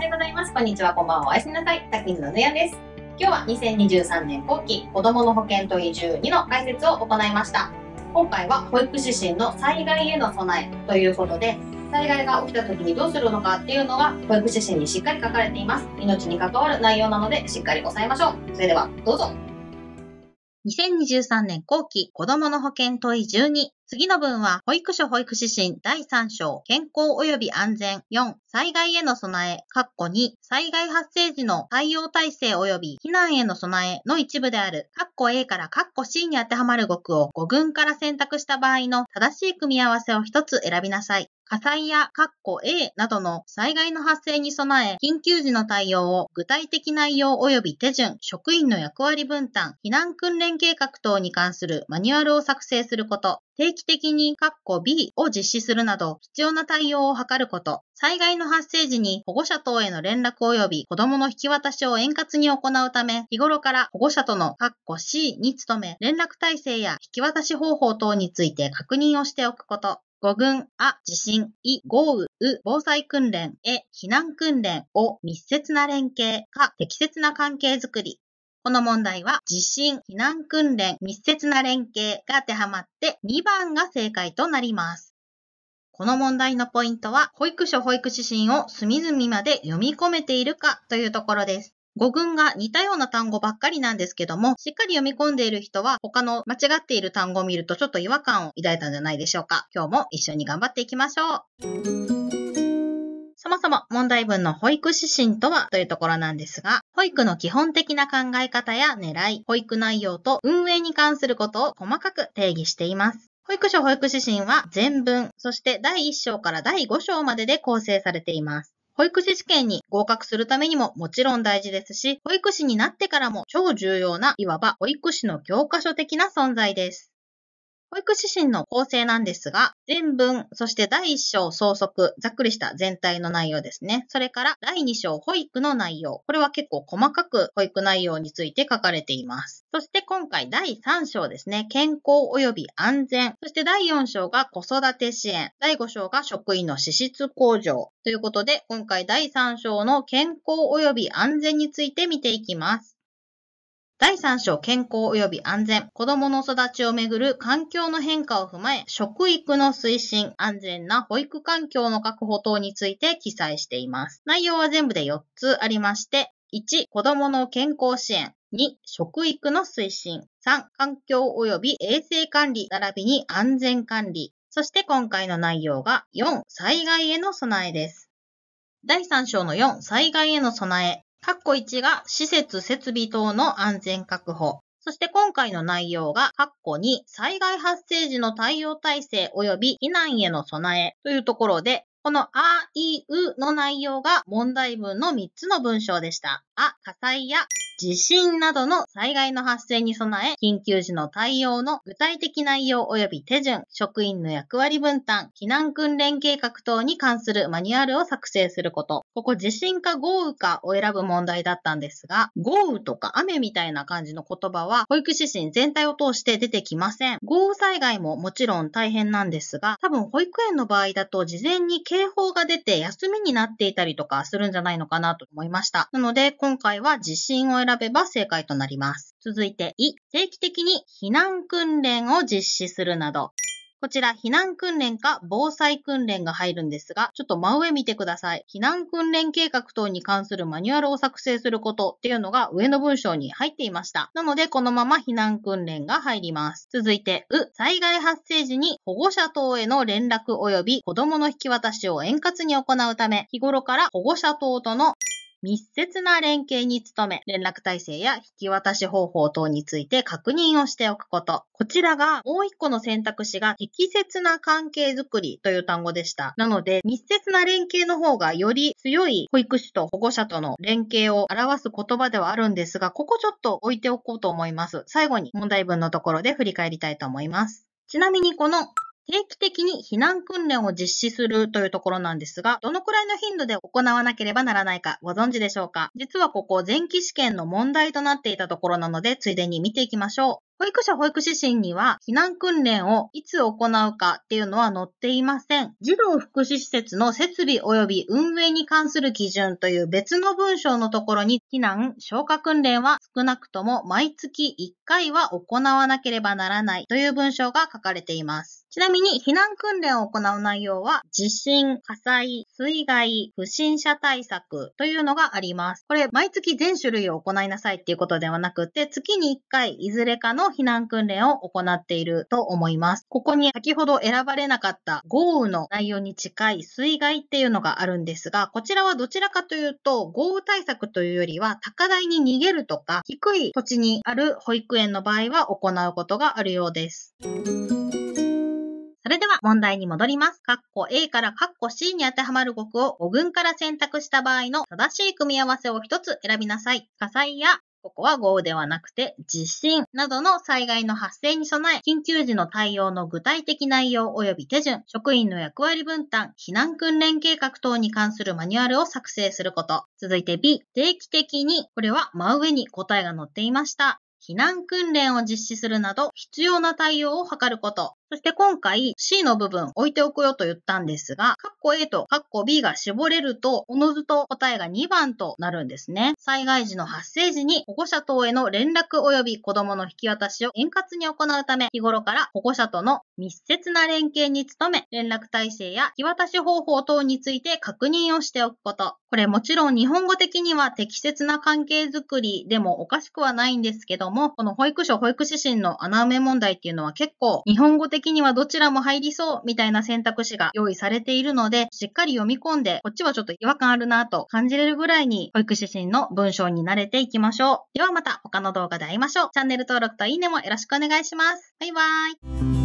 おはようございます。こんにちは、こんばんは。おやすみなさい。タッのぬやです。今日は2023年後期、子供の保険問い12の解説を行いました。今回は保育指針の災害への備えということで、災害が起きた時にどうするのかっていうのは保育指針にしっかり書かれています。命に関わる内容なので、しっかり押さえましょう。それでは、どうぞ。2023年後期子供の保険問い12次の文は、保育所保育指針第3章、健康及び安全4、災害への備え、括弧2、災害発生時の対応体制及び避難への備えの一部である、括弧 A から括弧 C に当てはまる語句を5群から選択した場合の正しい組み合わせを1つ選びなさい。火災や括弧 A などの災害の発生に備え、緊急時の対応を具体的内容及び手順、職員の役割分担、避難訓練計画等に関するマニュアルを作成すること、定期的に、括弧 B を実施するなど、必要な対応を図ること、災害の発生時に保護者等への連絡及び子供の引き渡しを円滑に行うため、日頃から保護者との括弧 C に努め、連絡体制や引き渡し方法等について確認をしておくこと、5群、あ、地震、い、豪雨、う、防災訓練、え、避難訓練を密接な連携か適切な関係づくり、この問題は地震、避難訓練、密接な連携が当てはまって2番が正解となります。この問題のポイントは、保育所保育指針を隅々まで読み込めているかというところです。語群が似たような単語ばっかりなんですけども、しっかり読み込んでいる人は他の間違っている単語を見るとちょっと違和感を抱いたんじゃないでしょうか。今日も一緒に頑張っていきましょう。そもそも問題文の保育指針とはというところなんですが、保育の基本的な考え方や狙い、保育内容と運営に関することを細かく定義しています。保育所保育指針は全文、そして第1章から第5章までで構成されています。保育士試験に合格するためにももちろん大事ですし、保育士になってからも超重要ないわば保育士の教科書的な存在です。保育指針の構成なんですが、全文、そして第1章総則、ざっくりした全体の内容ですね。それから第2章保育の内容。これは結構細かく保育内容について書かれています。そして今回第3章ですね。健康及び安全。そして第4章が子育て支援。第5章が職員の資質向上。ということで、今回第3章の健康及び安全について見ていきます。第3章健康及び安全。子供の育ちをめぐる環境の変化を踏まえ、食育の推進、安全な保育環境の確保等について記載しています。内容は全部で4つありまして、1、子供の健康支援。2、食育の推進。3、環境及び衛生管理、並びに安全管理。そして今回の内容が4、災害への備えです。第3章の4、災害への備え。括弧1が施設設備等の安全確保。そして今回の内容が、括弧2、災害発生時の対応体制及び避難への備えというところで、このあ、い、うの内容が問題文の3つの文章でした。あ、火災や地震などの災害の発生に備え、緊急時の対応の具体的内容及び手順、職員の役割分担、避難訓練計画等に関するマニュアルを作成すること。ここ地震か豪雨かを選ぶ問題だったんですが、豪雨とか雨みたいな感じの言葉は保育指針全体を通して出てきません。豪雨災害ももちろん大変なんですが、多分保育園の場合だと事前に警報が出て休みになっていたりとかするんじゃないのかなと思いました。なので今回は地震を選選べば正解となります。続いて、い、定期的に避難訓練を実施するなど。こちら、避難訓練か防災訓練が入るんですが、ちょっと真上見てください。避難訓練計画等に関するマニュアルを作成することっていうのが上の文章に入っていました。なので、このまま避難訓練が入ります。続いて、う、災害発生時に保護者等への連絡及び子供の引き渡しを円滑に行うため、日頃から保護者等との密接な連携に努め、連絡体制や引き渡し方法等について確認をしておくこと。こちらがもう一個の選択肢が適切な関係づくりという単語でした。なので、密接な連携の方がより強い保育士と保護者との連携を表す言葉ではあるんですが、ここちょっと置いておこうと思います。最後に問題文のところで振り返りたいと思います。ちなみにこの定期的に避難訓練を実施するというところなんですが、どのくらいの頻度で行わなければならないかご存知でしょうか実はここ前期試験の問題となっていたところなので、ついでに見ていきましょう。保育者保育指針には避難訓練をいつ行うかっていうのは載っていません。児童福祉施設の設備及び運営に関する基準という別の文章のところに避難、消火訓練は少なくとも毎月1回は行わなければならないという文章が書かれています。ちなみに避難訓練を行う内容は地震、火災、水害、不審者対策というのがあります。これ毎月全種類を行いなさいっていうことではなくて月に1回いずれかの避難訓練を行っていると思います。ここに先ほど選ばれなかった豪雨の内容に近い水害っていうのがあるんですが、こちらはどちらかというと、豪雨対策というよりは、高台に逃げるとか、低い土地にある保育園の場合は行うことがあるようです。それでは問題に戻ります。カッコ A からカッコ C に当てはまる語句を5群から選択した場合の正しい組み合わせを1つ選びなさい。火災やここは豪雨ではなくて地震などの災害の発生に備え、緊急時の対応の具体的内容及び手順、職員の役割分担、避難訓練計画等に関するマニュアルを作成すること。続いて B、定期的に、これは真上に答えが載っていました。避難訓練を実施するなど必要な対応を図ること。そして今回 C の部分置いておくよと言ったんですが、カッコ A とカッコ B が絞れると、おのずと答えが2番となるんですね。災害時の発生時に保護者等への連絡及び子供の引き渡しを円滑に行うため、日頃から保護者との密接な連携に努め、連絡体制や引き渡し方法等について確認をしておくこと。これもちろん日本語的には適切な関係づくりでもおかしくはないんですけども、この保育所保育指針の穴埋め問題っていうのは結構日本語的的にはどちらも入りそうみたいな選択肢が用意されているので、しっかり読み込んで、こっちはちょっと違和感あるなと感じれるぐらいに、保育指針の文章に慣れていきましょう。ではまた他の動画で会いましょう。チャンネル登録といいねもよろしくお願いします。バイバーイ。